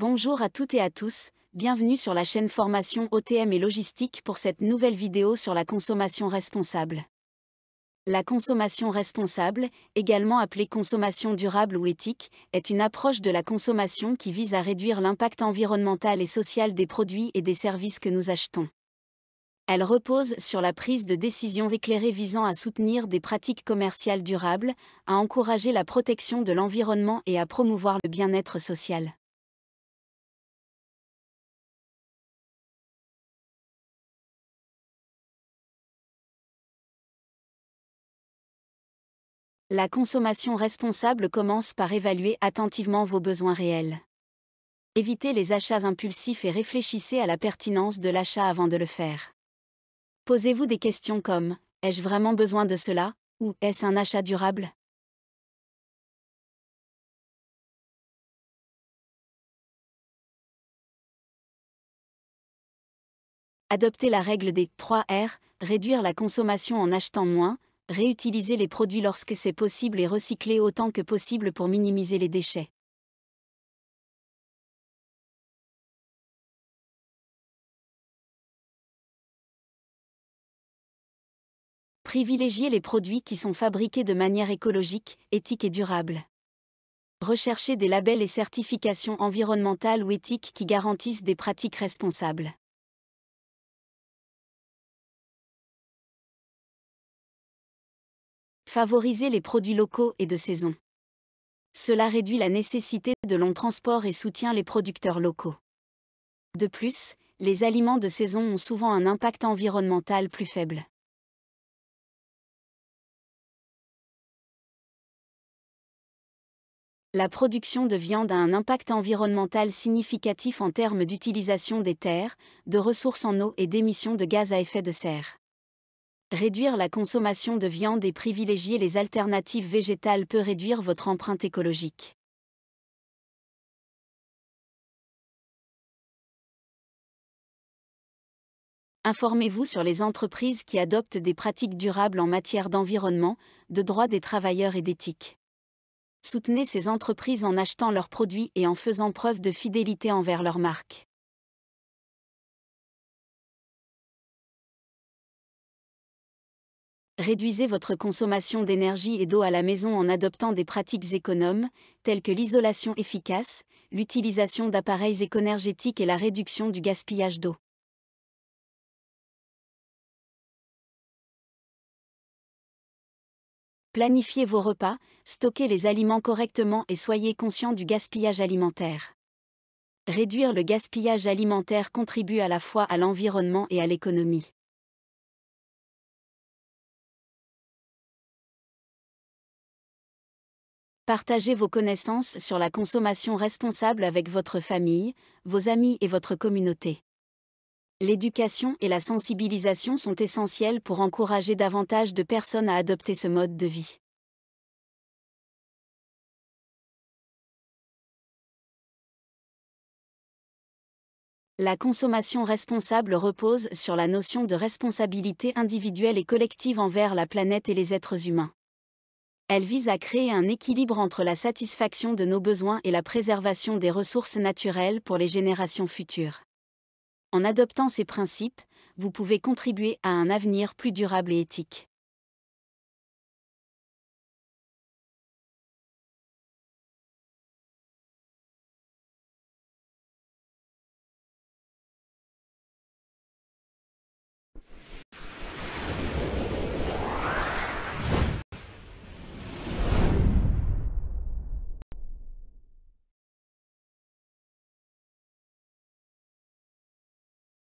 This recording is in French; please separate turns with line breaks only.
Bonjour à toutes et à tous, bienvenue
sur
la chaîne Formation OTM et Logistique pour cette nouvelle vidéo sur la consommation responsable. La consommation responsable, également appelée consommation durable ou éthique, est une approche de la consommation qui vise à réduire l'impact environnemental et social des produits et des services que nous achetons. Elle repose sur la prise de décisions éclairées visant à soutenir des pratiques commerciales durables, à encourager la protection de l'environnement
et à promouvoir le bien-être social. La consommation responsable commence par
évaluer attentivement vos besoins réels. Évitez les achats impulsifs et réfléchissez à la pertinence de l'achat avant de le faire. Posez-vous des questions comme ⁇ Ai-je
vraiment besoin de cela ?⁇ ou ⁇ Est-ce un achat durable ?⁇ Adoptez la règle des 3 R, réduire la consommation en
achetant moins, réutiliser les produits lorsque c'est possible et recycler autant que possible pour minimiser
les déchets. Privilégier les produits qui sont fabriqués de manière écologique, éthique et durable.
Rechercher des labels et certifications environnementales ou éthiques qui garantissent des pratiques
responsables. favoriser les produits locaux et de saison. Cela
réduit la nécessité de longs transports et soutient les producteurs locaux. De plus,
les aliments de saison ont souvent un impact environnemental plus faible.
La production de viande a un impact environnemental significatif en termes d'utilisation des terres, de ressources en eau et d'émissions de gaz à effet de serre. Réduire la consommation de viande et privilégier les alternatives végétales peut réduire votre empreinte écologique.
Informez-vous sur les entreprises qui adoptent des pratiques durables
en matière d'environnement, de droits des travailleurs et d'éthique. Soutenez ces
entreprises en achetant leurs produits et en faisant preuve de fidélité envers leurs marques.
réduisez votre consommation d'énergie et d'eau à la maison en adoptant des pratiques économes, telles que l'isolation efficace, l'utilisation d'appareils éconergétiques et la réduction du
gaspillage
d'eau. Planifiez vos repas, stockez les aliments correctement et
soyez conscient du gaspillage alimentaire. Réduire le gaspillage alimentaire
contribue à la fois à l'environnement et à l'économie. Partagez vos connaissances
sur la consommation responsable avec votre famille, vos amis et votre communauté. L'éducation et la sensibilisation sont essentielles pour encourager davantage
de personnes à adopter ce mode de vie. La
consommation responsable repose sur la notion de responsabilité individuelle et collective envers la planète et les êtres humains elle vise à créer un équilibre entre la satisfaction de nos besoins et la préservation des ressources naturelles pour les générations futures.
En adoptant ces principes, vous pouvez contribuer à un avenir plus durable et éthique.